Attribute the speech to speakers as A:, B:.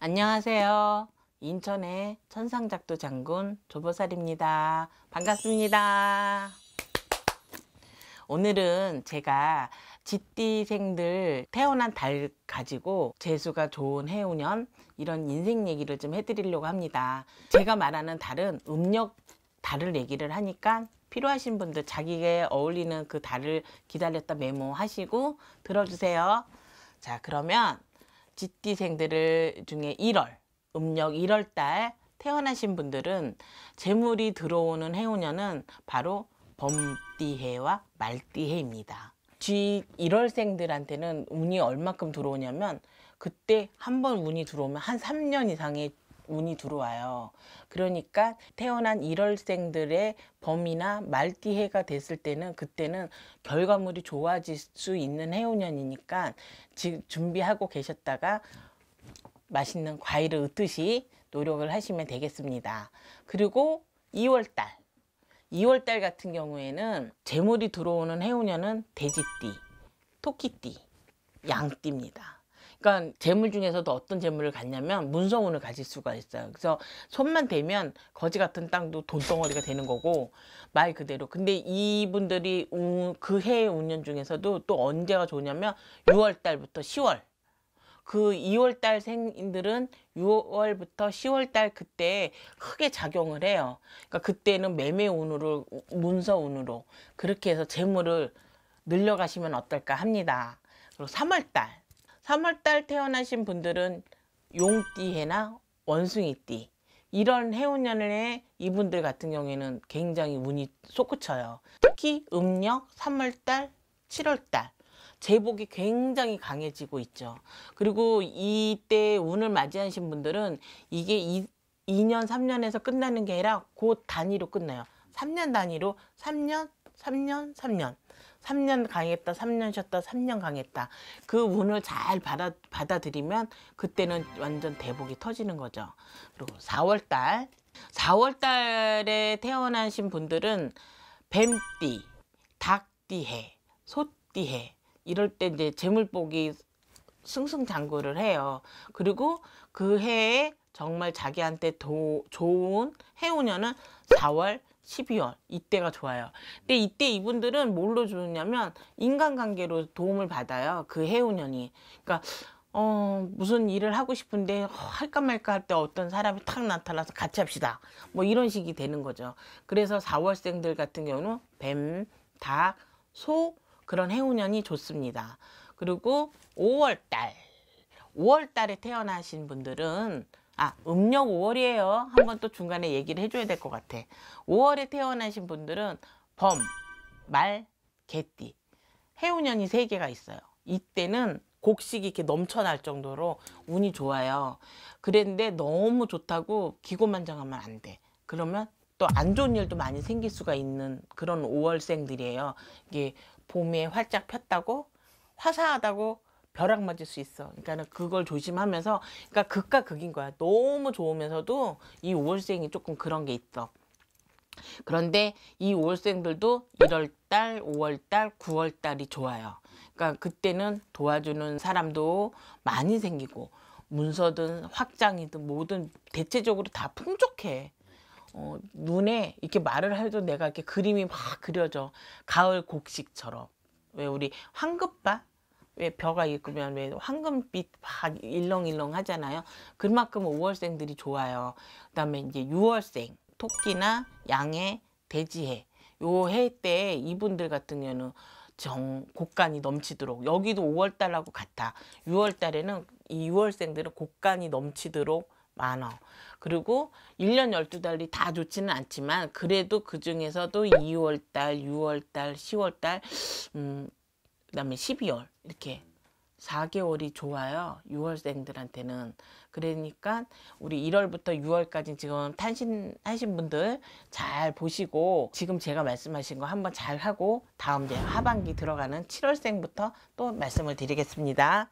A: 안녕하세요. 인천의 천상작도 장군 조보살입니다. 반갑습니다. 오늘은 제가 짓띠생들 태어난 달 가지고 재수가 좋은 해운년 이런 인생 얘기를 좀 해드리려고 합니다. 제가 말하는 달은 음력 달을 얘기를 하니까 필요하신 분들 자기에 어울리는 그 달을 기다렸다 메모하시고 들어주세요. 자 그러면 쥐띠생들 을 중에 1월, 음력 1월 달 태어나신 분들은 재물이 들어오는 해오년은 바로 범띠해와 말띠해입니다. 쥐 1월생들한테는 운이 얼마큼 들어오냐면 그때 한 번 운이 들어오면 한 3년 이상의 운이 들어와요. 그러니까 태어난 1월생들의 범이나 말띠 해가 됐을 때는 그때는 결과물이 좋아질 수 있는 해운년이니까 지금 준비하고 계셨다가 맛있는 과일을 으듯이 노력을 하시면 되겠습니다. 그리고 2월달 2월달 같은 경우에는 재물이 들어오는 해운년은 돼지띠, 토끼띠, 양띠입니다. 그러니까 재물 중에서도 어떤 재물을 갖냐면 문서운을 가질 수가 있어요. 그래서 손만 대면 거지 같은 땅도 돈덩어리가 되는 거고 말 그대로. 근데 이분들이 그 해의 운년 중에서도 또 언제가 좋냐면 6월 달부터 10월 그 2월 달 생인들은 6월부터 10월 달 그때 크게 작용을 해요. 그러니까 그때는 매매 운으로 문서 운으로 그렇게 해서 재물을 늘려가시면 어떨까 합니다. 그리고 3월 달 3월달 태어나신 분들은 용띠해나 원숭이띠 이런 해운년에 이분들 같은 경우에는 굉장히 운이 솟구쳐요. 특히 음력 3월달, 7월달 제복이 굉장히 강해지고 있죠. 그리고 이때 운을 맞이하신 분들은 이게 이, 2년, 3년에서 끝나는 게 아니라 곧 단위로 끝나요. 3년 단위로 3년, 3년, 3년. 3년 강했다, 3년 쉬었다, 3년 강했다. 그 운을 잘 받아, 받아들이면 그때는 완전 대복이 터지는 거죠. 그리고 4월달. 4월달에 태어나신 분들은 뱀띠, 닭띠해, 소띠해. 이럴 때 이제 재물복이 승승장구를 해요. 그리고 그 해에 정말 자기한테 도, 좋은 해운년은 4월, 12월 이때가 좋아요. 근데 이때 이분들은 뭘로 주냐면 인간관계로 도움을 받아요. 그 해운년이. 그러니까 어, 무슨 일을 하고 싶은데 어, 할까 말까 할 때 어떤 사람이 탁 나타나서 같이 합시다. 뭐 이런 식이 되는 거죠. 그래서 4월생들 같은 경우는 뱀, 닭, 소 그런 해운년이 좋습니다. 그리고 5월달, 5월달에 태어나신 분들은 아 음력 5월이에요. 한 번 또 중간에 얘기를 해줘야 될 것 같아. 5월에 태어나신 분들은 범, 말, 개띠. 해운년이 3개가 있어요. 이때는 곡식이 이렇게 넘쳐날 정도로 운이 좋아요. 그랬는데 너무 좋다고 기고만장하면 안 돼. 그러면 또 안 좋은 일도 많이 생길 수가 있는 그런 5월생들이에요. 이게 봄에 활짝 폈다고 화사하다고 벼락 맞을 수 있어. 그러니까 그걸 조심하면서 그러니까 극과 극인 거야. 너무 좋으면서도 이 5월생이 조금 그런 게 있어. 그런데 이 5월생들도 1월달, 5월달, 9월달이 좋아요. 그러니까 그때는 도와주는 사람도 많이 생기고 문서든 확장이든 뭐든 대체적으로 다 풍족해. 어, 눈에 이렇게 말을 해도 내가 이렇게 그림이 막 그려져. 가을 곡식처럼. 왜 우리 황급바 왜 벼가 있으면 왜 황금빛 막 일렁일렁 하잖아요. 그만큼 5월생들이 좋아요. 그 다음에 이제 6월생, 토끼나 양해, 돼지해. 요 해 때 이분들 같은 경우는 정 곡간이 넘치도록 여기도 5월 달하고 같아. 6월 달에는 이 6월생들은 곡간이 넘치도록 많어. 그리고 1년 12달이 다 좋지는 않지만 그래도 그 중에서도 2월달, 6월달, 10월달 음그 다음에 12월 이렇게 4개월이 좋아요. 6월생들한테는. 그러니까 우리 1월부터 6월까지 지금 탄신하신 분들 잘 보시고 지금 제가 말씀하신 거 한번 잘 하고 다음 이제 하반기 들어가는 7월생부터 또 말씀을 드리겠습니다.